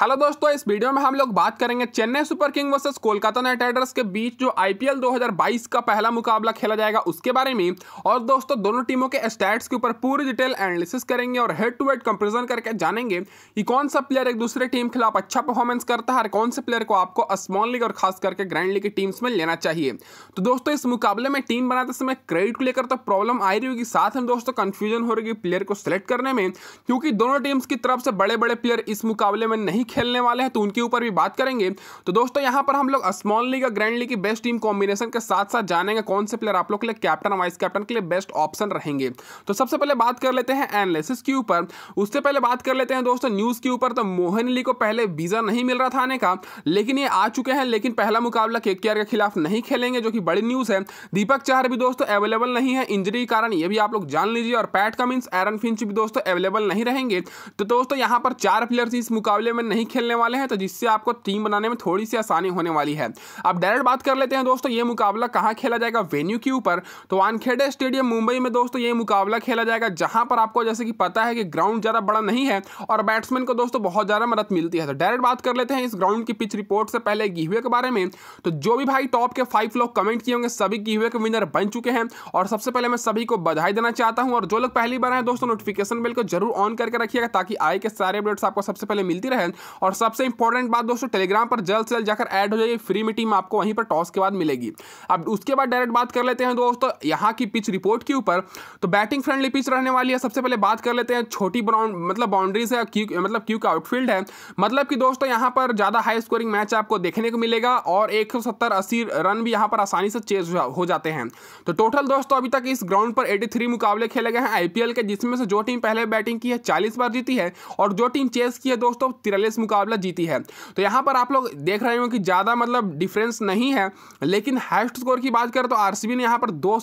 Hello दोस्तों इस video में हम लोग बात करेंगे Chennai super king versus Kolkata knight riders के बीच जो आईपीएल 2022 का पहला मुकाबला खेला जाएगा उसके बारे में और दोस्तों दोनों टीमों के स्टैट्स के ऊपर पूरी डिटेल एनालिसिस करेंगे और हेड टू हेड कंपेरिजन करके जानेंगे कि कौन सा प्लेयर एक दूसरे टीम के खिलाफ अच्छा परफॉर्मेंस करता है और कौन से प्लेयर को आपको स्मॉल लीग और खास करके ग्रैंड लीग की टीम्स में लेना चाहिए तो दोस्तों इस मुकाबले में टीम बनाते समय क्रेडिट को लेकर तो प्रॉब्लम आ रही होगी साथ में दोस्तों कन्फ्यूजन हो रही प्लेयर को सिलेक्ट करने में क्योंकि दोनों टीम्स की तरफ से बड़े बड़े प्लेयर इस मुकाबले में नहीं खेलने वाले हैं तो उनके ऊपर भी बात करेंगे तो दोस्तों यहाँ पर हम लोग स्मॉल लीग और ग्रैंड लीग की बेस्ट टीम कॉम्बिनेशन के साथ साथ जानेंगे कौन से प्लेयर आप लोग के लिए कैप्टन वाइस कैप्टन के लिए बेस्ट ऑप्शन रहेंगे तो सबसे पहले बात कर लेते हैं एनालिसिस के ऊपर उससे पहले बात कर लेते हैं दोस्तों न्यूज़ के ऊपर तो मोहन अली को पहले वीज़ा नहीं मिल रहा था आने का लेकिन ये आ चुके हैं लेकिन पहला मुकाबला के के खिलाफ नहीं खेलेंगे जो कि बड़ी न्यूज़ है दीपक चाहर भी दोस्तों अवेलेबल नहीं है इंजरी के कारण ये भी आप लोग जान लीजिए और पैट कमिंस एरन फिंच भी दोस्तों अवेलेबल नहीं रहेंगे तो दोस्तों यहाँ पर चार प्लेयर्स इस मुकाबले में नहीं खेलने वाले हैं तो जिससे आपको टीम बनाने में थोड़ी सी आसानी होने वाली है अब डायरेक्ट बात कर लेते हैं दोस्तों ये मुकाबला कहाँ खेला जाएगा वेन्यू के ऊपर तो वानखेड़े स्टेडियम मुंबई में दोस्तों ये मुकाबला खेला जाएगा जहाँ पर आपको जैसे कि पता है कि ग्राउंड ज़्यादा बड़ा नहीं है और बैट्समैन को दोस्तों बहुत ज़्यादा मदद मिलती है तो डायरेक्ट बात कर लेते हैं इस ग्राउंड की पिच रिपोर्ट से पहले गिहवे के बारे में तो जो भी भाई टॉप के फाइव लोग कमेंट किए होंगे सभी गिहवे के विनर बन चुके हैं और सबसे पहले मैं सभी को बधाई देना चाहता हूँ और जो लोग पहली बार आए दोस्तों नोटिफिकेशन बिल को जरूर ऑन करके रखिएगा ताकि आए के सारे अपडेट्स आपको सबसे पहले मिलती रहे और सबसे इंपॉर्टेंट बात दोस्तों टेलीग्राम पर जल्द से जल्द जाकर ऐड हो जाइए फ्री में टीम आपको वहीं पर टॉस के बाद मिलेगी अब उसके बाद डायरेक्ट बात कर लेते हैं दोस्तों यहाँ की पिच रिपोर्ट के ऊपर तो बैटिंग फ्रेंडली पिच रहने वाली है सबसे पहले बात कर लेते हैं छोटी मतलब बाउंड्रीज है क्यू मतलब क्यू का आउटफील्ड है मतलब कि दोस्तों यहाँ पर ज़्यादा हाई स्कोरिंग मैच आपको देखने को मिलेगा और एक सौ रन भी यहाँ पर आसानी से चेज हो जाते हैं तो टोटल दोस्तों अभी तक इस ग्राउंड पर एटी मुकाबले खेले गए हैं आई के जिसमें से जो टीम पहले बैटिंग की है चालीस बार जीती है और जो टीम चेस की है दोस्तों तिरालीस कांग्रेस मुकाबला जीती है तो यहाँ पर आप लोग देख रहे हो कि ज़्यादा मतलब डिफरेंस नहीं है लेकिन हैस्ट स्कोर की बात करें तो आर ने यहाँ पर दो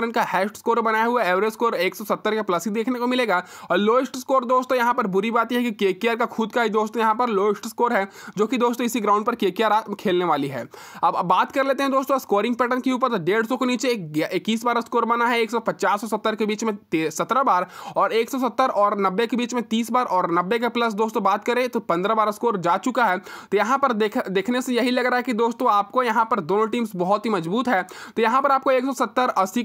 रन का हैस्ट स्कोर बनाया हुआ एवरेज स्कोर एक का प्लस ही देखने को मिलेगा और लोएस्ट स्कोर दोस्तों यहाँ पर बुरी बात यह है कि के का खुद का ही दोस्तों यहाँ पर लोएस्ट स्कोर है जो कि दोस्तों इसी ग्राउंड पर के खेलने वाली है अब बात कर लेते हैं दोस्तों स्कोरिंग पैटर्न के ऊपर तो डेढ़ सौ के नीचे इक्कीस बार स्कोर बना है एक और सत्तर के बीच में सत्रह बार और एक और नब्बे के बीच में तीस बार और नब्बे के प्लस दोस्तों बात करें तो पंद्रह बारह स्कोर जा चुका है तो यहाँ पर देख देखने से यही लग रहा है कि दोस्तों आपको यहाँ पर दोनों टीम्स बहुत ही मजबूत है तो यहाँ पर आपको एक सौ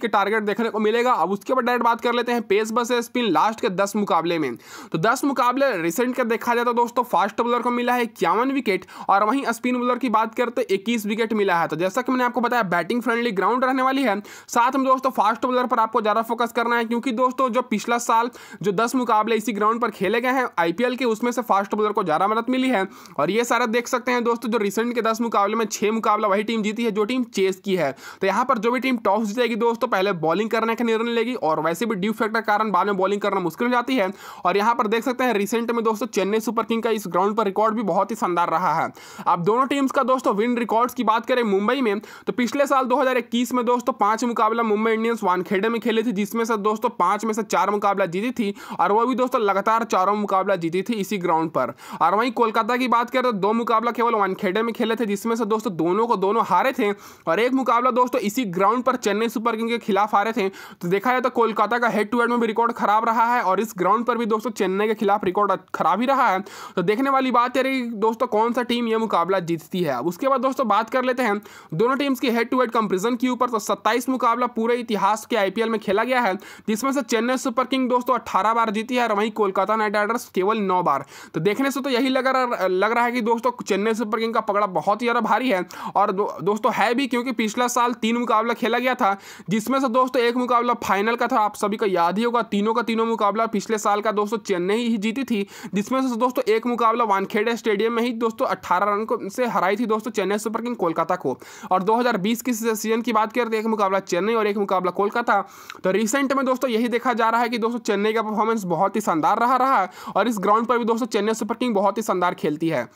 के टारगेट देखने को मिलेगा अब उसके बाद डायरेक्ट बात कर लेते हैं पेस बस स्पिन लास्ट के दस मुकाबले में तो दस मुकाबले रिसेंट का देखा जाए तो दोस्तों फास्ट बॉलर को मिला है इक्यावन विकेट और वहीं स्पिन बॉलर की बात करते तो इक्कीस विकेट मिला है तो जैसा कि मैंने आपको बताया बैटिंग फ्रेंडली ग्राउंड रहने वाली है साथ में दोस्तों फास्ट बॉलर पर आपको ज़्यादा फोकस करना है क्योंकि दोस्तों जो पिछला साल जो दस मुकाबले इसी ग्राउंड पर खेले गए हैं आईपीएल के उसमें से फास्ट बॉलर को ज़्यादा मतलब शहादत मिली है और ये सारा देख सकते हैं दोस्तों जो रिसेंट के दस मुकाबले में छह मुकाबला वही टीम जीती है जो टीम चेस की है तो यहाँ पर जो भी टीम टॉस जीतेगी दोस्तों पहले बॉलिंग करने का निर्णय लेगी और वैसे भी ड्यू फैक्ट कारण बाद में बॉलिंग करना मुश्किल हो जाती है और यहाँ पर देख सकते हैं रिसेंट में दोस्तों चेन्नई सुपर किंग का इस ग्राउंड पर रिकॉर्ड भी बहुत ही शानदार रहा है अब दोनों टीम्स का दोस्तों विन रिकॉर्ड्स की बात करें मुंबई में तो पिछले साल 2021 में दोस्तों पांच मुकाबला मुंबई इंडियंस वानखेड़े में खेली थी जिसमें से दोस्तों पांच में से चार मुकाबला जीती थी और वो भी दोस्तों लगातार चारों मुकाबला जीती थी इसी ग्राउंड पर और वहीं कोलकाता की बात करें तो दो मुकाबला केवल वानखेड़े में खेले थे जिसमें से दोस्तों दोनों को दोनों हारे थे और एक मुकाबला दोस्तों इसी ग्राउंड पर चेन्नई सुपर किंग के खिलाफ हारे थे तो देखा जाए तो कोलकाता का हेड टू हेड में भी रिकॉर्ड खराब रहा है और इस ग्राउंड पर भी दोस्तों चेन्नई के खिलाफ रिकॉर्ड खराब ही रहा है तो देखने वाली बात है रही दोस्तों कौन सा टीम यह मुकाबला जीतती है उसके बाद दोस्तों बात कर लेते हैं दोनों टीम्स की हेड टू हेड कंपेरिजन के ऊपर तो सत्ताईस मुकाबला पूरे इतिहास के आई में खेला गया है जिसमें से चेन्नई सुपर किंग दोस्तों अट्ठारह बार जीती है और वहीं कोलकाता नाइट राइडर्स केवल नौ बार तो देखने से तो यही भी लग रहा लग रहा है कि दोस्तों चेन्नई सुपर किंग का पकड़ा बहुत ही ज़्यादा भारी है और दो, दोस्तों है भी क्योंकि पिछला साल तीन मुकाबला खेला गया था जिसमें से दोस्तों एक मुकाबला फाइनल का था आप सभी का याद ही होगा तीनों का तीनों मुकाबला पिछले साल का दोस्तों चेन्नई ही जीती थी जिसमें से दोस्तों एक मुकाबला वानखेड़े स्टेडियम में ही दोस्तों अट्ठारह रन से हराई थी दोस्तों चेन्नई सुपर किंग कोलकाता को और 2020 की सीजन की बात करें तो एक मुकाबला चेन्नई और एक मुकाबला कोलकाता तो रिसेंट में दोस्तों यही देखा जा रहा है कि दोस्तों चेन्नई का परफॉर्मेंस बहुत ही शानदार रहा रहा और इस ग्राउंड पर भी दोस्तों चेन्नई सुपर किंग बहुत ही शानदार खेलती है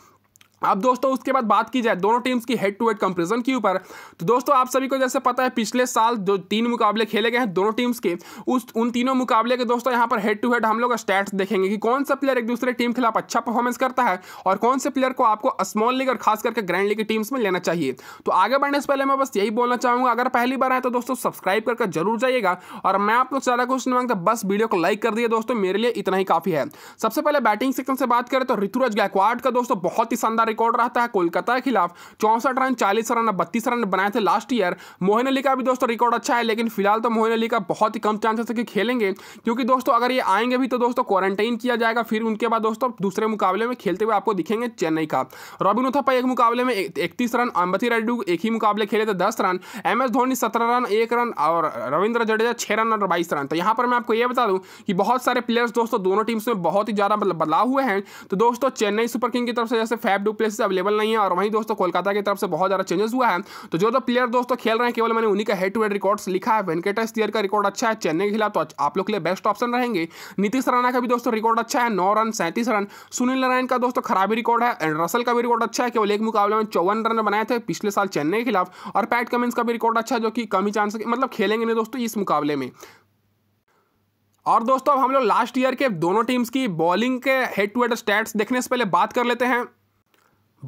अब दोस्तों उसके बाद बात की जाए दोनों टीम्स की हेड टू हेड कंपेरिजन के ऊपर तो दोस्तों आप सभी को जैसे पता है पिछले साल जो तीन मुकाबले खेले गए हैं दोनों टीम्स के उस उन तीनों मुकाबले के दोस्तों यहाँ पर हेड टू हेड हम लोग स्टैट्स देखेंगे कि कौन सा प्लेयर एक दूसरे टीम के खिलाफ अच्छा परफॉर्मेंस करता है और कौन से प्लेयर को आपको स्मॉल लीग और खास करके ग्रैंड लीग की टीम्स में लेना चाहिए तो आगे बढ़ने से पहले मैं बस यही बोलना चाहूँगा अगर पहली बार आए तो दोस्तों सब्सक्राइब करके जरूर जाइएगा और मैं आप लोग ज़्यादा कुछ मांगता बस वीडियो को लाइक कर दिए दोस्तों मेरे लिए इतना ही काफ़ी है सबसे पहले बैटिंग सेक्शन से बात करें तो ऋतुराज गायकवाड का दोस्तों बहुत ही शानदार रिकॉर्ड रहता है कोलकाता के खिलाफ चौंसठ रन चालीस रन बत्तीस रन बनाए थे लास्ट ईयर मोहन अली का भी दोस्तों रिकॉर्ड अच्छा है लेकिन फिलहाल तो मोहन अली का बहुत ही कम चांसेस है कि खेलेंगे क्योंकि दोस्तों अगर ये आएंगे भी तो दोस्तों क्वारंटाइन किया जाएगा फिर उनके बाद दोस्तों दूसरे मुकाबले में खेलते हुए आपको दिखेंगे चेन्नई का रॉबिन उथप्पा एक मुकाबले में इकतीस रन अंबती रेड्डू एक ही मुकाबले खेले थे दस रन एम एस धोनी सत्रह रन एक रन और रविंद्र जडेजा छह रन और बाईस रन तो यहां पर मैं आपको यह बता दूं कि बहुत सारे प्लेयर्स दोस्तों दोनों टीम्स में बहुत ही ज़्यादा मतलब बदलाव हुए हैं तो दोस्तों चेन्नई सुपर किंग की तरफ से जैसे फैब न्यू प्लेस अवेलेबल नहीं है और वहीं दोस्तों कोलकाता की तरफ से बहुत ज़्यादा चेंजेस हुआ है तो जो जो प्लेयर दोस्तों खेल रहे हैं केवल मैंने उन्हीं का हेड टू हेड रिकॉर्ड लिखा है वेंकटेश का रिकॉर्ड अच्छा है चेन्नई के खिलाफ तो आप लोग के लिए बेस्ट ऑप्शन रहेंगे नीतीश राणा का भी दोस्तों रिकॉर्ड अच्छा है नौ रन सैंतीस रन सुनील नारायण का दोस्तों खराबी रिकॉर्ड है एंड रसल का भी रिकॉर्ड अच्छा है केवल एक मुकाबले में चौवन रन बनाए थे पिछले साल चेन्नई के खिलाफ और पैट कमिंस का भी रिकॉर्ड अच्छा है जो कि कम ही चांस मतलब खेलेंगे नहीं दोस्तों इस मुकाबले में और दोस्तों अब हम लोग लास्ट ईयर के दोनों टीम्स की बॉलिंग के हेड टू हेड स्टैट्स देखने से पहले बात कर लेते हैं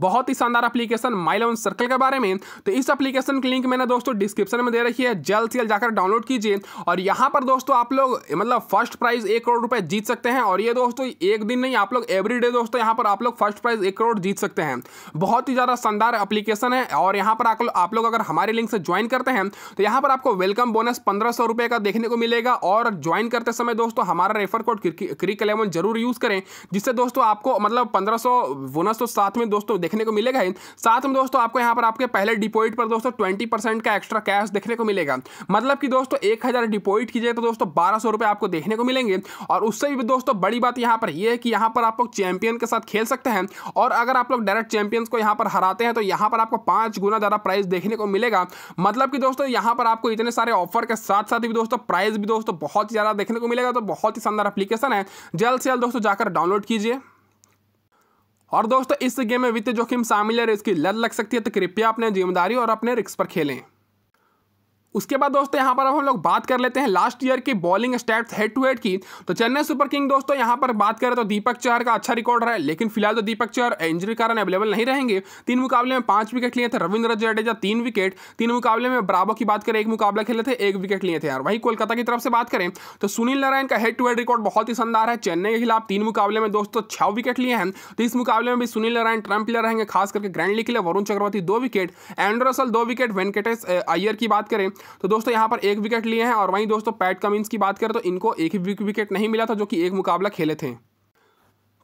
बहुत ही शानदार एप्लीकेशन लोन सर्कल के बारे में तो इस एप्लीकेशन की लिंक मैंने दोस्तों डिस्क्रिप्शन में दे रखी है जल्द से जल्द जाकर डाउनलोड कीजिए और यहाँ पर दोस्तों आप लोग मतलब फर्स्ट प्राइज एक करोड़ रुपए जीत सकते हैं और ये दोस्तों एक दिन नहीं आप लोग एवरी डे दोस्तों यहाँ पर आप लोग फर्स्ट प्राइज एक करोड़ जीत सकते हैं बहुत ही ज़्यादा शानदार अप्लीकेशन है और यहाँ पर आप लोग अगर हमारे लिंक से ज्वाइन करते हैं तो यहाँ पर आपको वेलकम बोनस पंद्रह का देखने को मिलेगा और ज्वाइन करते समय दोस्तों हमारा रेफर कोड क्रिक एलेवन जरूर यूज़ करें जिससे दोस्तों आपको मतलब पंद्रह बोनस तो साथ में दोस्तों देखने को मिलेगा ही साथ में दोस्तों आपको यहाँ पर आपके पहले डिपोजिट पर दोस्तों ट्वेंटी परसेंट का एक्स्ट्रा कैश देखने को मिलेगा मतलब कि दोस्तों एक हजार डिपोजिट कीजिए तो दोस्तों बारह सौ रुपये आपको देखने को मिलेंगे और उससे भी दोस्तों बड़ी बात यहाँ पर यह है कि यहाँ पर आप लोग चैंपियन के साथ खेल सकते हैं और अगर आप लोग डायरेक्ट चैंपियंस को यहाँ पर हराते हैं तो यहाँ पर आपको पाँच गुना ज़्यादा प्राइस देखने को मिलेगा मतलब कि दोस्तों यहाँ पर आपको इतने सारे ऑफर के साथ साथ भी दोस्तों प्राइस भी दोस्तों बहुत ज़्यादा देखने को मिलेगा तो बहुत ही शानदार अप्लीकेशन है जल्द से जल्द दोस्तों जाकर डाउनलोड कीजिए और दोस्तों इस गेम में वित्तीय जोखिम शामिल है इसकी लत लग सकती है तो कृपया अपने जिम्मेदारी और अपने रिक्स पर खेलें उसके बाद दोस्तों यहाँ पर अब हम लोग बात कर लेते हैं लास्ट ईयर की bowling stats head to head की तो चेन्नई सुपर किंग दोस्तों यहाँ पर बात करें तो दीपक चहर का अच्छा रिकॉर्ड रहा है लेकिन फिलहाल तो दीपक चहर इंजरी कारण अवेलेबल नहीं रहेंगे तीन मुकाबले में पांच विकेट लिए थे रविंद्र जडेजा तीन विकेट तीन मुकाबले में ब्रावो की बात करें एक मुकाबला खेले थे एक विकेट लिए थे यार वही कोलकाता की तरफ से बात करें तो सुनील नारायण का हेड टू हेड रिकॉर्ड बहुत ही शानदार है चेन्नई के खिलाफ तीन मुकाबले में दोस्तों छह विकेट लिए हैं तो इस मुकाबले में भी सुनील नारायण ट्रंप प्लेयर रहेंगे खास करके ग्रैंड लीग के लिए वरुण चक्रवर्ती दो विकेट एंड्रोसल दो विकेट वेंकटेश अय्यर की बात करें तो दोस्तों यहाँ पर एक विकेट लिए हैं और वहीं दोस्तों पैट कमिंस की बात करें तो इनको एक ही विकेट नहीं मिला था जो कि एक मुकाबला खेले थे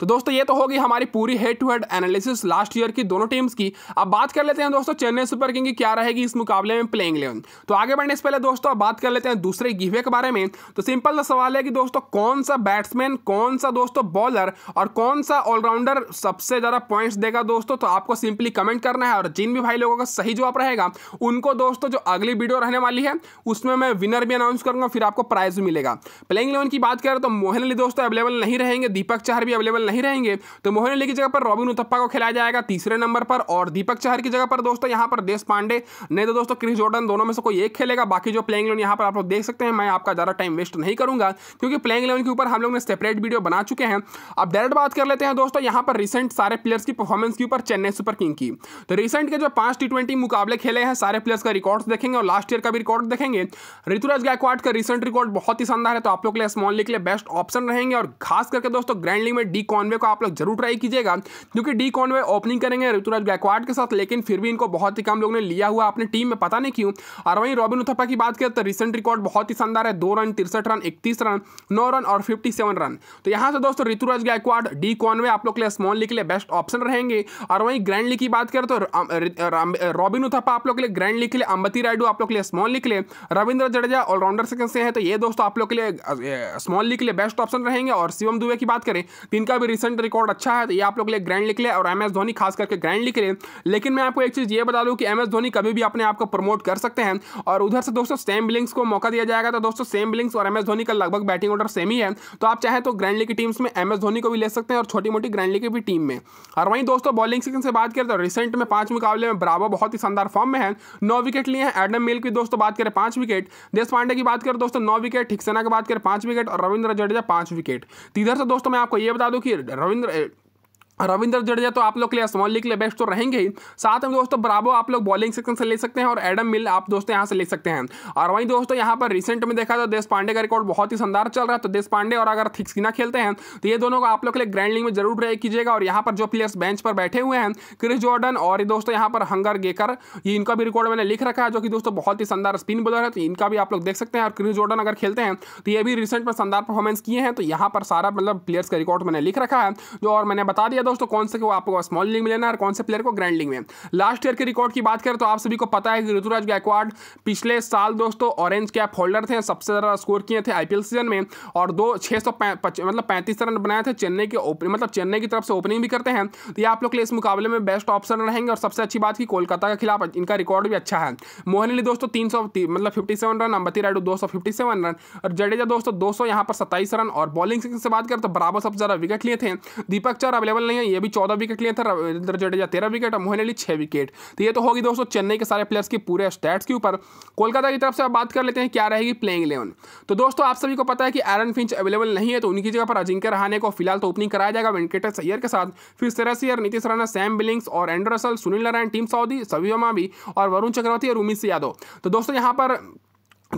तो दोस्तों ये तो होगी हमारी पूरी head to head analysis last year की दोनों टीम्स की अब बात कर लेते हैं दोस्तों चेन्नई सुपर किंग की क्या रहेगी इस मुकाबले में प्लेइंग इलेवन तो आगे बढ़ने से पहले दोस्तों अब बात कर लेते हैं दूसरे गिवे के बारे में तो सिंपल सा सवाल है कि दोस्तों कौन सा बैट्समैन कौन सा दोस्तों बॉलर और कौन सा ऑलराउंडर सबसे ज़्यादा पॉइंट्स देगा दोस्तों तो आपको सिंपली कमेंट करना है और जिन भी भाई लोगों का सही जवाब रहेगा उनको दोस्तों जो अगली वीडियो रहने वाली है उसमें मैं विनर भी अनाउंस करूंगा फिर आपको प्राइज भी मिलेगा प्लेइंग इलेवन की बात करें तो मोहन अली दोस्तों अवेलेबल नहीं रहेंगे दीपक चाहर भी अवेलेबल नहीं रहेंगे तो मोहन अली की जगह पर रॉबिन उथप्पा को खिलाया जाएगा तीसरे नंबर पर और दीपक चहर की जगह पर दोस्तों यहाँ पर देश पांडे नहीं तो दोस्तों क्रिस जॉर्डन दोनों में से कोई एक खेलेगा बाकी जो प्लेइंग इलेवन यहाँ पर आप लोग देख सकते हैं मैं आपका ज़्यादा टाइम वेस्ट नहीं करूँगा क्योंकि प्लेइंग इलेवन के ऊपर हम लोग ने सेपरेट वीडियो बना चुके हैं अब डायरेक्ट बात कर लेते हैं दोस्तों यहाँ पर रिसेंट सारे प्लेयर्स की परफॉर्मेंस के ऊपर चेन्नई सुपर किंग की तो रिसेंट के जो पाँच टी मुकाबले खेले हैं सारे प्लेयर्स का रिकॉर्ड्स देखेंगे और लास्ट ईयर का भी रिकॉर्ड देखेंगे ऋतुराज गायकवाड़ का रिसेंट रिकॉर्ड बहुत ही शानदार है तो आप लोग के लिए स्मॉल लीग के लिए बेस्ट ऑप्शन रहेंगे और खास करके दोस्तों ग्रैंड लीग में डी कॉन्वे को आप लोग जरूर ट्राई कीजिएगा क्योंकि डी कॉन्वे ओपनिंग करेंगे ऋतुराज गायकवाड़ के साथ लेकिन फिर भी इनको बहुत ही कम लोगों ने लिया हुआ अपने टीम में पता नहीं क्यों और वहीं रॉबिन उथप्पा की बात करें तो रिसेंट रिकॉर्ड बहुत ही शानदार है दो रन तिरसठ रन इकतीस रन नौ रन और फिफ्टी रन तो यहाँ से दोस्तों ऋतुराज गायकवाड़ डी कॉन्वे आप लोग के लिए स्मॉल लीग के लिए बेस्ट ऑप्शन रहेंगे और वहीं ग्रैंड लीग की बात करें तो रॉबिन उथप्पा आप लोग के लिए ग्रैंड लीग के लिए अंबती रायडू आप लोग के लिए स्मॉल लीग के लिए रविंद्र जडेजा ऑलराउंडर सेकंड से हैं तो ये दोस्तों आप लोग के लिए स्मॉल लीग के लिए बेस्ट ऑप्शन रहेंगे और शिवम दुबे की बात करें तो इनका भी रिसेंट रिकॉर्ड अच्छा है तो ये आप लोग लिए ग्रैंड लिख ले और एम एस धोनी खास करके ग्रैंड लिख ले लेकिन मैं आपको एक चीज़ ये बता दूँ कि एम एस धोनी कभी भी अपने आप को प्रमोट कर सकते हैं और उधर से दोस्तों सेम बिलिंग्स को मौका दिया जाएगा तो दोस्तों सेम बिलिंग्स और एम एस धोनी का लगभग बैटिंग ऑर्डर सेम ही है तो आप चाहे तो ग्रैंड लीग की टीम्स में एम एस धोनी को भी ले सकते हैं और छोटी मोटी ग्रैंड लीग की भी टीम में और वहीं दोस्तों बॉलिंग सीजन से बात करें तो रिसेंट में पाँच मुकाबले में बराबर बहुत ही शानदार फॉर्म में है नौ विकेट लिए हैं एडम मिल की दोस्तों बात करें पाँच विकेट देश पांडे की बात करें तो दोस्तों नौ विकेट ठिकसेना की बात करें पाँच विकेट और रविंद्र जडेजा पाँच विकेट तो इधर से दोस्तों मैं आपको ये बता दूँ कि The. रविंद्र जडेजा तो आप लोग के लिए स्मॉल लीग के लिए बेस्ट तो रहेंगे ही साथ में दोस्तों बराबो आप लोग बॉलिंग सेक्शन से ले सकते हैं और एडम मिल आप दोस्तों यहाँ से ले सकते हैं और वहीं दोस्तों यहाँ पर रिसेंट में देखा तो देश पांडे का रिकॉर्ड बहुत ही शानदार चल रहा है तो देश पांडे और अगर थिक्सिना खेलते हैं तो ये दोनों को आप लोग के लिए ग्रैंड लीग में जरूर ट्राई कीजिएगा और यहाँ पर जो प्लेयर्स बेंच पर बैठे हुए हैं क्रिस जॉर्डन और दोस्तों यहाँ पर हंगर गेकर ये इनका भी रिकॉर्ड मैंने लिख रखा है जो कि दोस्तों बहुत ही शानदार स्पिन बॉलर है तो इनका भी आप लोग देख सकते हैं और क्रिस जॉर्डन अगर खेलते हैं तो ये भी रिसेंट में शानदार परफॉर्मेंस किए हैं तो यहाँ पर सारा मतलब प्लेयर्स का रिकॉर्ड मैंने लिख रखा है जो और मैंने बता दिया दोस्तों कौन से वो आपको स्मॉल लीग में लेना है और कौन से प्लेयर को ग्रैंड लीग में लास्ट ईयर के रिकॉर्ड की बात करें तो आप सभी को पता है कि ऋतुराज गायकवाड़ पिछले साल दोस्तों ऑरेंज कैप होल्डर थे सबसे ज़्यादा स्कोर किए थे आईपीएल सीजन में और दो छः सौ मतलब पैंतीस रन बनाए थे चेन्नई के ओपनिंग मतलब चेन्नई की तरफ से ओपनिंग भी करते हैं तो ये आप लोग के लिए इस मुकाबले में बेस्ट ऑप्शन रहेंगे और सबसे अच्छी बात की कोलकाता के खिलाफ इनका रिकॉर्ड भी अच्छा है मोहन अली दोस्तों तीन मतलब फिफ्टी रन अंबती रायडू दो रन और जडेजा दोस्तों दो यहां पर सत्ताईस रन और बॉलिंग से बात करें तो बराबर सबसे ज़्यादा विकेट लिए थे दीपक चार अवेलेबल लिए है ये भी चौदह विकेट लिए थे रविंद्र जडेजा तेरह विकेट और मोहन अली छः विकेट तो ये तो होगी दोस्तों चेन्नई के सारे प्लेयर्स के पूरे स्टैट्स के ऊपर कोलकाता की तरफ से आप बात कर लेते हैं क्या रहेगी प्लेइंग इलेवन तो दोस्तों आप सभी को पता है कि एरन फिंच अवेलेबल नहीं है तो उनकी जगह पर अजिंक्य रहाने को फिलहाल तो ओपनिंग कराया जाएगा वेंकटेश सैयर के साथ फिर सरस अय्यर नीतीश राणा सैम बिलिंग्स और Andre Russell Sunil Narine Tim Southee सभी भी और वरुण चक्रवर्ती और उमित यादव तो दोस्तों यहाँ पर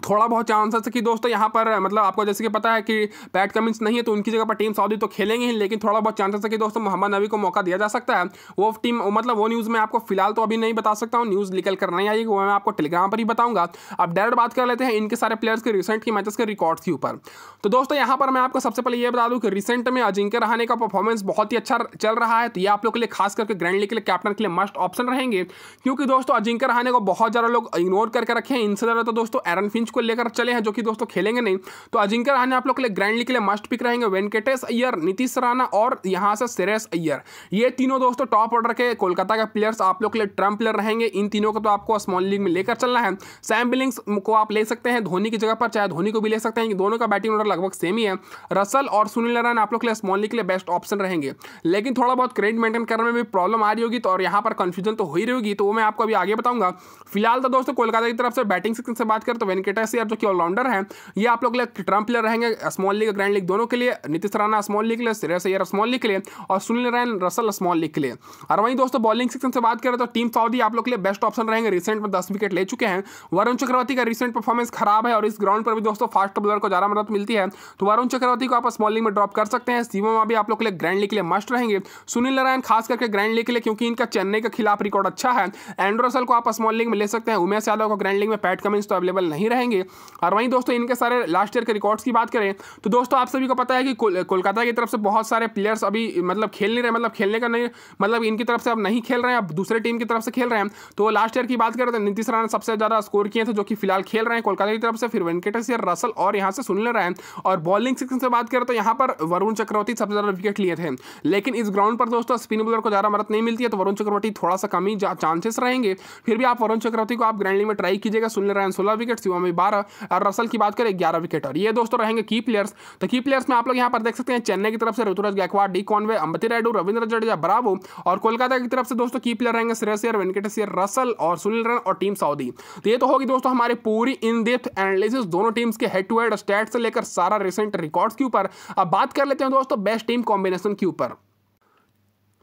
थोड़ा बहुत चांस है कि दोस्तों यहाँ पर मतलब आपको जैसे कि पता है कि पैट कमिंस नहीं है तो उनकी जगह पर टीम सऊदी तो खेलेंगे ही लेकिन थोड़ा बहुत चांसेस है कि दोस्तों मोहम्मद नबी को मौका दिया जा सकता है वो टीम मतलब वो न्यूज़ मैं आपको फिलहाल तो अभी नहीं बता सकता हूँ न्यूज़ निकल कर नहीं आएगी वो मैं आपको टेलीग्राम पर ही बताऊँगा अब डायरेक्ट बात कर लेते हैं इनके सारे प्लेयर्स के रिसेंट की मैचेस के रिकॉर्ड के ऊपर तो दोस्तों यहाँ पर मैं आपको सबसे पहले ये बता दूँ कि रिसेंट में अजिंक्य रहाने का परफॉर्मेंस बहुत ही अच्छा चल रहा है तो ये आप लोग के लिए खास करके ग्रैंड लीग के लिए कैप्टन के लिए मस्ट ऑप्शन रहेंगे क्योंकि दोस्तों अजिंक्य रहाने को बहुत ज़्यादा लोग इग्नोर करके रखे हैं इनसे ज़्यादा तो दोस्तों एरन फिन बेंच को लेकर चले हैं जो कि दोस्तों खेलेंगे नहीं तो अजिंक्य रहाने आप लोग के लिए ग्रैंडली के लिए मस्ट पिक रहेंगे वेंकटेश अय्यर नीतीश राणा और यहाँ से श्रेयस अय्यर ये तीनों दोस्तों टॉप ऑर्डर के कोलकाता के प्लेयर्स आप लोग के लिए ट्रम्प प्लेयर रहेंगे इन तीनों को तो आपको स्मॉल लीग में लेकर चलना है सैम बिलिंग्स को आप ले सकते हैं धोनी की जगह पर चाहे धोनी को भी ले सकते हैं दोनों का बैटिंग ऑर्डर लगभग सेम ही है रसल और सुनील नारायण आप लोग के लिए स्मॉल लीग के लिए बेस्ट ऑप्शन रहेंगे लेकिन थोड़ा बहुत क्रेडिट मेंटेन करने में भी प्रॉब्लम आ रही होगी तो और यहाँ पर कन्फ्यूजन तो हो ही रही होगी तो वो मैं आपको अभी आगे बताऊंगा फिलहाल तो दोस्तों कोलकाता की तरफ से बैटिंग सेक्शन से बात करें तो वेंकट क्रिकेटर्स यार जो कि ऑलराउंडर हैं ये आप लोग टर्म प्लेयर रहेंगे स्मॉल लीग ग्रैंड लीग दोनों के लिए नीतीश राणा स्मॉल लीग के लिए श्रेयस अयर स्मॉल लीग के लिए और Sunil Narine Russell small league के लिए और वहीं दोस्तों बॉलिंग सेक्शन से बात करें तो टीम साउदी आप लोग के लिए बेस्ट ऑप्शन रहेंगे रिसेंट में दस विकेट ले चुके हैं वरुण चक्रवर्ती का रिसेंट परफॉर्मेंस खराब है और इस ग्राउंड पर भी दोस्तों फास्ट बॉलर को ज़्यादा मदद मिलती है तो वरुण चक्रवर्ती को आप स्मॉल लीग में ड्रॉप कर सकते हैं सीमा में भी आप लोग के लिए ग्रैंड लीग के लिए मस्ट रहेंगे सुनील नारायण खास करके ग्रैंड लीग के लिए क्योंकि इनका चेन्नई के खिलाफ रिकॉर्ड अच्छा है एंड्रोसल को आप स्मॉल लीग में ले सकते हैं उमेश यादव को ग्रैंड लीग में पैट कमिंस तो अवेलेबल नहीं रहे रहेंगे और वहीं दोस्तों इनके सारे लास्ट ईयर के रिकॉर्ड्स की बात करें तो दोस्तों आप सभी को पता है कि कोलकाता की तरफ से बहुत सारे प्लेयर्स अभी मतलब खेल नहीं रहे मतलब खेलने का नहीं मतलब इनकी तरफ से अब नहीं खेल रहे हैं अब दूसरे टीम की तरफ से खेल रहे हैं तो लास्ट ईयर की बात करें तो नीतीश राणा सबसे ज़्यादा स्कोर किए थे जो कि फिलहाल खेल रहे हैं कोलकाता की तरफ से फिर वेंकटेश्वर रसल और यहाँ से सुन सुनील रैन और बॉलिंग सेक्शन से बात करें तो यहाँ पर वरुण चक्रवर्ती सबसे ज़्यादा विकेट लिए थे लेकिन इस ग्राउंड पर दोस्तों स्पिन बॉलर को ज़्यादा मदद नहीं मिलती है तो वरुण चक्रवर्ती थोड़ा सा कमी चांसेस रहेंगे फिर भी आप वरुण चक्रवर्ती को आप ग्राइंडिंग में ट्राई कीजिएगा सुन ले रहे हैं सोलह विकेट शिवम में बारह और रसल की बात करें ग्यारह विकेट और ये दोस्तों रहेंगे की प्लेयर्स तो की प्लेयर्स में आप लोग यहाँ पर देख सकते हैं चेन्नई की तरफ से Ruturaj Gaikwad D Conway Ambati Rayudu Ravindra Jadeja Bravo और कोलकाता की तरफ से दोस्तों की प्लेयर रहेंगे श्रेयस अयर वेंकटेश रसल और सुनील रन और टीम साउदी तो ये तो होगी दोस्तों हमारी पूरी इन डेप्थ एनालिसिस दोनों टीम्स के हेड टू हेड स्टैट से लेकर सारा रिसेंट रिकॉर्ड्स के ऊपर अब बात कर लेते हैं दोस्तों बेस्ट टीम कॉम्बिनेशन के ऊपर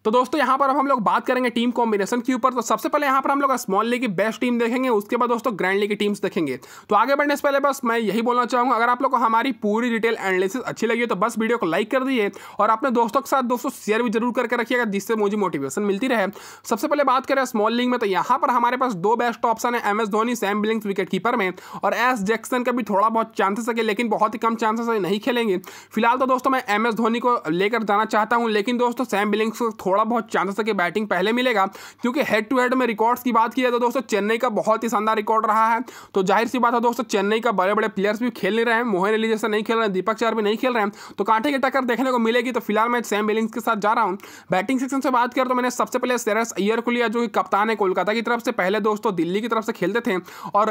तो दोस्तों यहाँ पर अब हम लोग बात करेंगे टीम कॉम्बिनेशन के ऊपर तो सबसे पहले यहाँ पर हम लोग स्मॉल लीग की बेस्ट टीम देखेंगे उसके बाद दोस्तों ग्रैंड लीग की टीम्स देखेंगे तो आगे बढ़ने से पहले बस मैं यही बोलना चाहूँगा अगर आप लोग को हमारी पूरी डिटेल एनालिसिस अच्छी लगी तो बस वीडियो को लाइक कर दिए और अपने दोस्तों के साथ दोस्तों शेयर भी जरूर करके रखिएगा जिससे मुझे मोटिवेशन मिलती रहे सबसे पहले बात करें स्मॉल लीग में तो यहाँ पर हमारे पास दो बेस्ट ऑप्शन है M S Dhoni Sam Billings wicket keeper में और एस जैक्सन का भी थोड़ा बहुत चांसेस है लेकिन बहुत ही कम चांसेस है नहीं खेलेंगे फिलहाल तो दोस्तों मैं एम एस धोनी को लेकर जाना चाहता हूँ लेकिन दोस्तों सैम बिलिंग्स को थोड़ा बहुत चांसेस है कि बैटिंग पहले मिलेगा क्योंकि हेड टू हेड में रिकॉर्ड्स की बात की जाए तो दोस्तों चेन्नई का बहुत ही शानदार रिकॉर्ड रहा है तो जाहिर सी बात है दोस्तों चेन्नई का बड़े बड़े प्लेयर्स भी खेल नहीं रहे हैं मोहन अली जैसे नहीं खेल रहे हैं दीपक चार भी नहीं खेल रहे हैं तो कांटे की टक्कर देखने को मिलेगी तो फिलहाल मैं सैम बिलिंग्स के साथ जा रहा हूँ बैटिंग सेक्शन से बात करें तो मैंने सबसे पहले सेरस अयर को लिया जो कि कप्तान है कोलकाता की तरफ से पहले दोस्तों दिल्ली की तरफ से खेलते थे और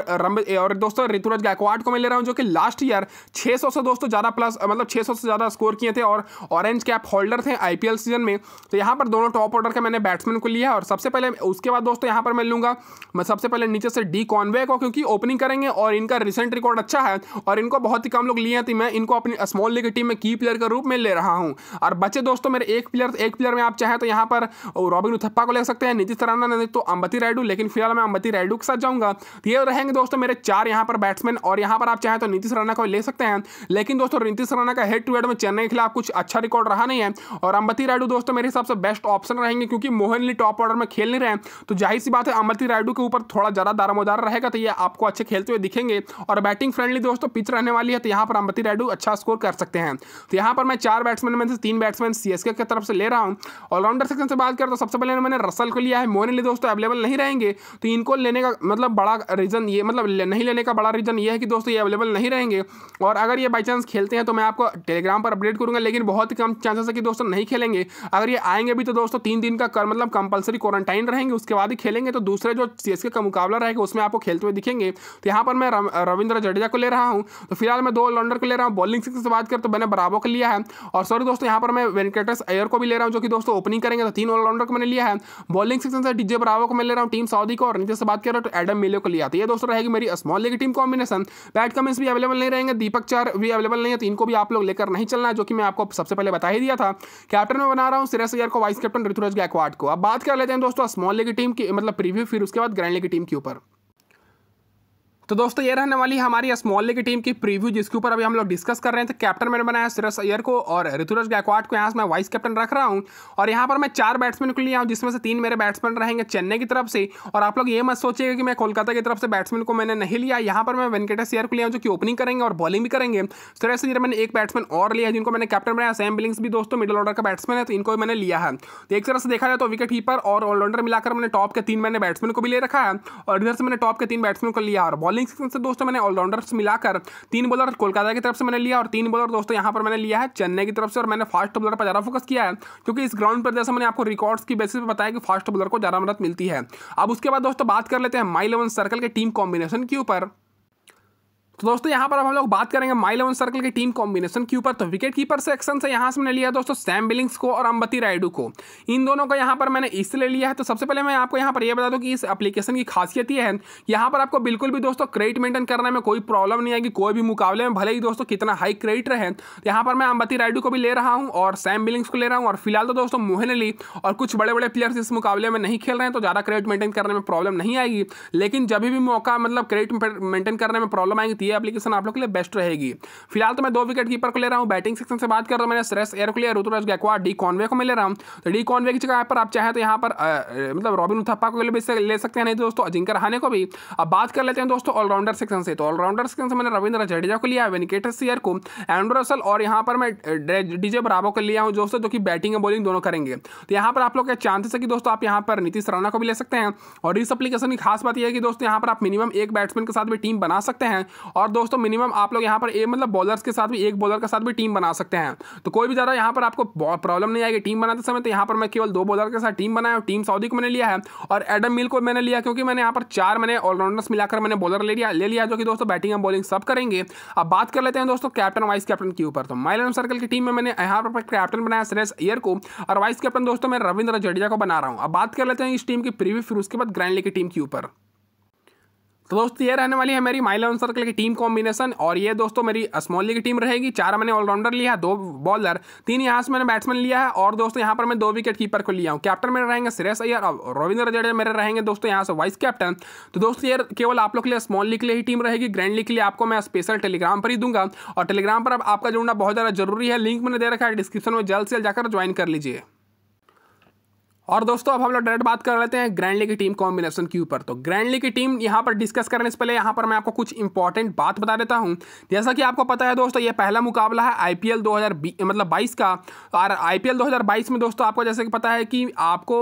और दोस्तों ऋतुराज गायकवाड को मैं ले रहा हूँ जो कि लास्ट ईयर छः से दोस्तों ज़्यादा प्लस मतलब छः से ज़्यादा स्कोर किए थे और ऑरेंज कैप होल्डर थे आईपीएल सीजन में तो यहाँ पर दोनों टॉप ऑर्डर के मैंने बैट्समैन को लिया और सबसे पहले उसके बाद दोस्तों यहाँ पर मैं लूँगा मैं सबसे पहले नीचे से डी कॉन्वे को क्योंकि ओपनिंग करेंगे और इनका रिसेंट रिकॉर्ड अच्छा है और इनको बहुत ही कम लोग लिए थे तो मैं इनको अपनी स्मॉल लीग टीम में की प्लेयर के रूप में ले रहा हूँ और बच्चे दोस्तों मेरे एक प्लेयर एक प्लेयर में आप चाहे तो यहाँ पर रॉबिन उथप्पा को ले सकते हैं नीतीश सराना नहीं तो अंबती रायडू लेकिन फिलहाल मैं अंबती रायडू के साथ जाऊँगा तो ये रहेंगे दोस्तों मेरे चार यहाँ पर बैट्समैन और यहाँ पर आप चाहे तो नीतीश राना को ले सकते हैं लेकिन दोस्तों नीतीश राना का हेड टू हेड में चेन्नई के खिलाफ कुछ अच्छा रिकॉर्ड रहा नहीं है और अंबती रायडू दोस्तों मेरे हिसाब से बेस्ट बेस्ट ऑप्शन रहेंगे क्योंकि मोहन ली टॉप ऑर्डर में खेल नहीं रहे हैं तो जाहिर सी बात है अमरती रायडू के ऊपर थोड़ा ज़्यादा दारोमदार रहेगा तो ये आपको अच्छे खेलते हुए दिखेंगे और बैटिंग फ्रेंडली दोस्तों पिच रहने वाली है तो यहाँ पर अमरती रायडू अच्छा स्कोर कर सकते हैं तो यहाँ पर मैं चार बैट्समैन में से तीन बैट्समैन सी की तरफ से ले रहा हूँ ऑलराउंडर सेक्शन से बात करें तो सबसे पहले मैंने रसल को लिया है मोहनली दोस्तों अवेलेबल नहीं रहेंगे तो इनको लेने का मतलब बड़ा रीज़न ये मतलब नहीं लेने का बड़ा रीज़न ये है कि दोस्तों ये अवेलेबल नहीं रहेंगे और अगर ये बाई चांस खेलते हैं तो मैं आपको टेलीग्राम पर अपडेट करूंगा लेकिन बहुत ही कम चांसेस है कि दोस्तों नहीं खेलेंगे अगर ये आएंगे भी तो तो दोस्तों तीन दिन का कर मतलब कंपलसरी क्वारंटाइन रहेंगे उसके बाद ही खेलेंगे तो दूसरे जो सी का मुकाबला रहेगा उसमें आपको खेलते हुए दिखेंगे तो यहाँ पर मैं रविंद्र जडेजा को ले रहा हूँ तो फिलहाल मैं दो ऑलराउंडर को ले रहा हूँ बॉलिंग सिक्स से बात करें तो मैंने बराबर को लिया है और सॉरी दोस्तों यहाँ पर मैं वेंकटेश अयर को भी ले रहा हूँ जो कि दोस्तों ओपनिंग करेंगे तो तीन ऑलराउंडर को मैंने लिया है बॉलिंग सिक्स से डीजे बरावो को मैं ले रहा हूँ टीम सऊदी को और नीचे से बात करें तो एडम मिले को लिया तो ये दोस्तों रहेगी मेरी small leg team combination Pat Cummins भी अवेलेबल नहीं रहेंगे दीपक चार भी अवेलेबल नहीं है तो इनको भी आप लोग लेकर नहीं चलना जो कि मैं आपको सबसे पहले बता ही दिया था कैप्टन में बना रहा हूँ सिरस अयर को वाइस कैप्टन ऋतुराज गायकवाड को अब बात कर लेते हैं दोस्तों स्मॉल लेग की टीम की मतलब प्रीव्यू फिर उसके बाद ग्रैंड लेग की टीम के ऊपर तो दोस्तों ये रहने वाली हमारी स्मॉल की टीम की प्रीव्यू जिसके ऊपर अभी हम लोग डिस्कस कर रहे तो कैप्टन मैंने बनाया सिरस अयर को और ऋतुराज गायकवाड को यहाँ से मैं वाइस कैप्टन रख रहा हूँ और यहाँ पर मैं चार बैट्समैन को लिया हूँ जिसमें से तीन मेरे बैट्समैन रहेंगे चेन्नई की तरफ से और आप लोग ये मत सोचिएगा कि मैं कोलकाता की तरफ से बैट्समैन को मैंने नहीं लिया यहाँ पर मैं वेंकटेश अयर को लिया जो कि ओपनिंग करेंगे और बॉलिंग भी करेंगे तो सिरस अयर मैंने एक बैट्समैन और लिया जिनको मैंने कैप्टन बनाया सेम बिलिंग्स भी दोस्तों मिडिल ऑर्डर का बैट्समैन है तो इनको मैंने लिया है तो एक तरह से देखा जाए तो विकेट कीपर और ऑलराउंडर मिलाकर मैंने टॉप के तीन मैंने बैट्समैन को भी ले रखा है और इधर से मैंने टॉप के तीन बैट्समैन को लिया और बॉलिंग बॉलिंग सेक्शन से दोस्तों मैंने ऑलराउंडर्स मिलाकर तीन बॉलर कोलकाता की तरफ से मैंने लिया और तीन बॉलर दोस्तों यहाँ पर मैंने लिया है चेन्नई की तरफ से और मैंने फास्ट बॉलर पर ज़्यादा फोकस किया है क्योंकि इस ग्राउंड पर जैसे मैंने आपको रिकॉर्ड्स की बेसिस पर बताया कि फास्ट बॉलर को ज़्यादा मदद मिलती है अब उसके बाद दोस्तों बात कर लेते हैं माई इलेवन सर्कल के टीम कॉम्बिनेशन के ऊपर तो दोस्तों यहाँ पर अब हम लोग बात करेंगे माई एवन सर्कल की टीम कॉम्बिनेशन के ऊपर तो विकेट कीपर सेक्शन से यहाँ से मैंने लिया दोस्तों सैम बिलिंग्स को और अंबती रायडू को इन दोनों को यहाँ पर मैंने इसलिए लिया है तो सबसे पहले मैं आपको यहाँ पर यह बता दूँ कि इस एप्लीकेशन की खासियत यह है यहाँ पर आपको बिल्कुल भी दोस्तों क्रेडिट मेंटेन करने में कोई प्रॉब्लम नहीं आएगी कोई भी मुकाबले में भले ही दोस्तों कितना हाई क्रेडिट रहे तो यहाँ पर मैं अंबती रायडू को भी ले रहा हूँ और सैम बिलिंग्स को ले रहा हूँ और फिलहाल तो दोस्तों मोहन अली और कुछ बड़े बड़े प्लेयर्स इस मुकाबले में नहीं खेल रहे हैं तो ज़्यादा क्रेडिट मेंटेन करने में प्रॉब्लम नहीं आएगी लेकिन जब भी मौका मतलब क्रेडिट मेंटेन करने में प्रॉब्लम आएगी ये एप्लीकेशन आप लोग के लिए बेस्ट रहेगी फिलहाल तो मैं दो विकेट कीपर को ले रहा हूँ बैटिंग सेक्शन से बात कर रहा हूँ मैंने श्रेष एयर को लिया ऋतुराज गायकवाड डी कॉन्वे को मिल रहा हूँ तो डी कॉन्वे की जगह पर आप चाहें तो यहाँ पर मतलब रॉबिन उथप्पा को भी ले सकते हैं नहीं तो दोस्तों अजिंक्य रहाने को भी अब बात कर लेते हैं दोस्तों ऑलराउंडर सेक्शन से तो ऑलराउंडर सेक्शन से मैंने रविंद्र जडेजा को लिया है वेंकटेश सीयर को एंड्रोसल और यहाँ पर मैं डीजे बराबो को लिया हूँ दोस्तों जो कि बैटिंग और बॉलिंग दोनों करेंगे तो यहाँ पर आप लोग के चांसेस है कि दोस्तों आप यहाँ पर नीतीश राणा को भी ले सकते हैं और इस एप्लीकेशन की खास बात यह है कि दोस्तों यहाँ पर आप मिनिमम एक बैट्समैन के साथ भी टीम बना सकते हैं और दोस्तों मिनिमम आप लोग यहाँ पर ए मतलब बॉलर्स के साथ भी एक बॉलर के साथ भी टीम बना सकते हैं तो कोई भी ज़्यादा यहाँ पर आपको प्रॉब्लम नहीं आएगी टीम बनाते समय तो यहाँ पर मैं केवल दो बॉलर के साथ टीम बनाया और टीम सऊदी को मैंने लिया है और एडम मिल को मैंने लिया क्योंकि मैंने यहाँ पर चार मैंने ऑलराउंडर्स मिलाकर मैंने बॉलर ले लिया ले लिया जो कि दोस्तों बैटिंग और बॉलिंग सब करेंगे अब बात कर लेते हैं दोस्तों कैप्टन वाइस कैप्टन के ऊपर तो माइलन सर्कल की टीम में मैंने यहाँ पर कैप्टन बनाया सुरेश अयर को और वाइस कैप्टन दोस्तों मैं रविंद्र जडेजा को बना रहा हूँ अब बात कर लेते हैं इस टीम की प्रीव्यू फिर उसके बाद ग्रैंडली की टीम के ऊपर तो दोस्तों ये रहने वाली है मेरी माइल सर्कल की टीम कॉम्बिनेशन और ये दोस्तों मेरी स्मॉली की टीम रहेगी चार मैंने ऑलराउंडर लिया है दो बॉलर तीन यहाँ से मैंने बैट्समैन लिया है और दोस्तों यहाँ पर मैं दो विकेट कीपर को लिया हूँ कैप्टन मेरे रहेंगे सुरेश अयर और रविंद्र जडेजा मेरे रहेंगे दोस्तों यहाँ से वाइस कैप्टन तो दोस्तों ये केवल आप लोग के लिए स्मॉल लीग के लिए ही टीम रहेगी ग्रैंड लीग के लिए आपको मैं स्पेशल टेलीग्राम पर ही दूंगा और टेलीग्राम पर आपका जुड़ना बहुत ज़्यादा जरूरी है लिंक मैंने दे रखा है डिस्क्रिप्शन में जल्द से जल्द जाकर ज्वाइन कर लीजिए और दोस्तों अब हम लोग डायरेक्ट बात कर लेते हैं ग्रैंडली की टीम कॉम्बिनेशन के ऊपर तो ग्रैंडली की टीम यहाँ पर डिस्कस करने से पहले यहाँ पर मैं आपको कुछ इंपॉर्टेंट बात बता देता हूँ जैसा कि आपको पता है दोस्तों ये पहला मुकाबला है आई पी मतलब बाईस का और आई पी में दोस्तों आपको जैसे कि पता है कि आपको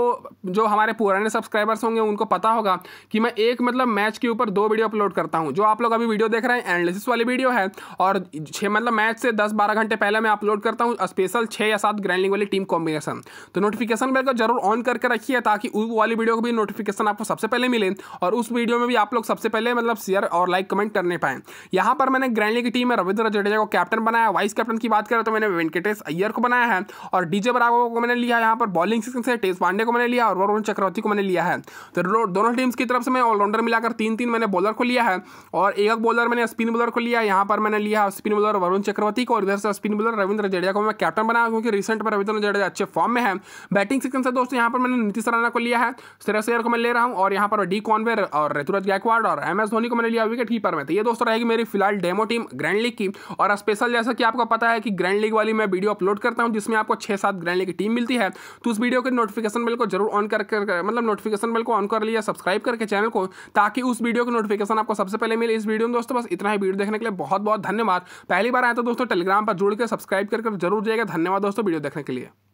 जो हमारे पुराने सब्सक्राइबर्स होंगे उनको पता होगा कि मैं एक मतलब मैच के ऊपर दो वीडियो अपलोड करता हूँ जो आप लोग अभी वीडियो देख रहे हैं एनालिसिस वाली वीडियो है और छः मतलब मैच से दस बारह घंटे पहले मैं अपलोड करता हूँ स्पेशल छः या सात ग्रैंडलिंग वाली टीम कॉम्बिनेशन तो नोटिफिकेशन बेल को जरूर ऑन ऑन करके रखी है ताकि उस वाली वीडियो को भी नोटिफिकेशन आपको सबसे पहले मिले और उस वीडियो में भी आप लोग सबसे पहले मतलब शेयर और लाइक कमेंट करने पाएँ यहाँ पर मैंने ग्रैंडली की टीम में रविंद्र जडेजा को कैप्टन बनाया वाइस कैप्टन की बात करें तो मैंने वेंकटेश अय्यर को बनाया है और डीजे बराबर को मैंने लिया यहाँ पर बॉलिंग सेक्शन से टेस पांडे को मैंने लिया और वरुण चक्रवर्ती को मैंने लिया है तो दोनों टीम्स की तरफ से मैं ऑलराउंडर मिलाकर तीन तीन मैंने बॉलर को लिया है और एक एक बॉलर मैंने स्पिन बॉलर को लिया यहाँ पर मैंने लिया स्पिन बॉलर वरुण चक्रवर्ती को और इधर से स्पिन बॉलर रविंद्र जडेजा को मैं कैप्टन बनाया क्योंकि रिसेंट पर रविंद्र जडेजा अच्छे फॉर्म में है बैटिंग सेक्शन से दोस्तों यहाँ पर मैंने नीतीश राणा को लिया है श्रेयस अय्यर को मैं ले रहा हूँ और यहाँ पर डी कॉन्वेर और ऋतुराज गायकवाड़ और एम एस धोनी को मैंने लिया विकेट कीपर में तो ये दोस्तों रहेगी मेरी फिलहाल डेमो टीम ग्रैंड लीग की और स्पेशल जैसा कि आपको पता है कि ग्रैंड लीग वाली मैं वीडियो अपलोड करता हूँ जिसमें आपको छः सात ग्रैंड लीग की टीम मिलती है तो उस वीडियो के नोटिफिकेशन बिल को जरूर ऑन कर, मतलब नोटिफिकेशन बिल को ऑन कर लिया सब्सक्राइब करके चैनल को ताकि उस वीडियो की नोटिफिकेशन आपको सबसे पहले मिले इस वीडियो में दोस्तों बस इतना ही वीडियो देखने के लिए बहुत बहुत धन्यवाद पहली बार आए तो दोस्तों टेलीग्राम पर जुड़ के सब्सक्राइब करके जरूर जाएगा धन्यवाद दोस्तों वीडियो देखने के लिए